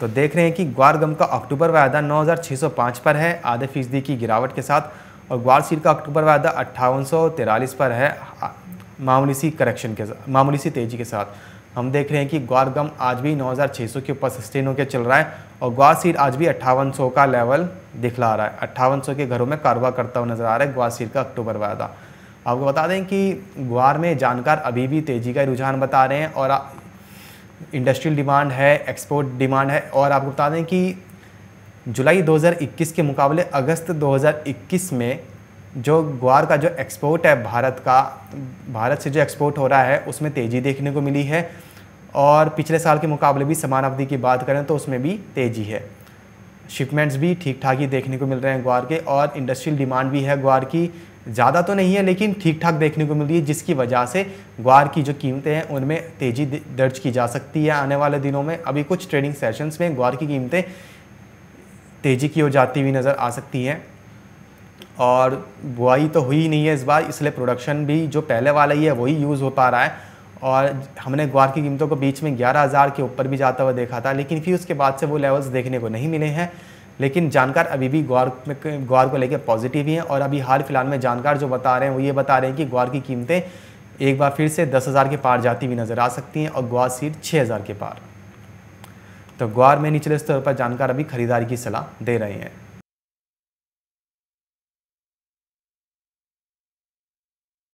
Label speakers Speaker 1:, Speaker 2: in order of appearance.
Speaker 1: तो देख रहे हैं कि ग्वार गम का अक्टूबर वायदा 9,605 पर है आधे फीसदी की गिरावट के साथ और ग्वार सीड का अक्टूबर वायदा अट्ठावन पर है मामूली सी करेक्शन के साथ मामूली सी तेज़ी के साथ हम देख रहे हैं कि ग्वार गम आज भी 9,600 के ऊपर सस्टेन होकर चल रहा है और ग्वार सीड आज भी अट्ठावन का लेवल दिखला रहा है अट्ठावन के घरों में कारोबार करता हुआ नजर आ रहा है ग्वार सीड का अक्टूबर वायदा आपको बता दें कि ग्वार में जानकार अभी भी तेज़ी का रुझान बता रहे हैं और इंडस्ट्रियल डिमांड है एक्सपोर्ट डिमांड है और आपको बता दें कि जुलाई 2021 के मुकाबले अगस्त 2021 में जो ग्वार का जो एक्सपोर्ट है भारत का भारत से जो एक्सपोर्ट हो रहा है उसमें तेज़ी देखने को मिली है और पिछले साल के मुकाबले भी समान अवधि की बात करें तो उसमें भी तेज़ी है शिपमेंट्स भी ठीक ठाक ही देखने को मिल रहे हैं ग्वार के और इंडस्ट्रियल डिमांड भी है ग्वार की ज़्यादा तो नहीं है लेकिन ठीक ठाक देखने को मिल रही है जिसकी वजह से ग्वार की जो कीमतें हैं उनमें तेज़ी दर्ज की जा सकती है आने वाले दिनों में अभी कुछ ट्रेडिंग सेशंस में ग्वार की कीमतें तेज़ी की ओर जाती हुई नज़र आ सकती हैं और बुआई तो हुई नहीं है इस बार इसलिए प्रोडक्शन भी जो पहले वाला ही है वही यूज़ हो पा रहा है और हमने ग्वार की कीमतों को बीच में ग्यारह हज़ार के ऊपर भी जाता हुआ देखा था लेकिन फिर उसके बाद से वो लेवल्स देखने को नहीं मिले हैं लेकिन जानकार अभी भी ग्वार में ग्वार को लेकर पॉजिटिव ही हैं और अभी हाल फिलहाल में जानकार जो बता रहे हैं वो ये बता रहे हैं कि ग्वार की कीमतें एक बार फिर से दस हज़ार के पार जाती हुई नज़र आ सकती हैं और ग्वार सीट छः हज़ार के पार तो ग्वार में निचले स्तर पर जानकार अभी खरीदारी की सलाह दे रहे हैं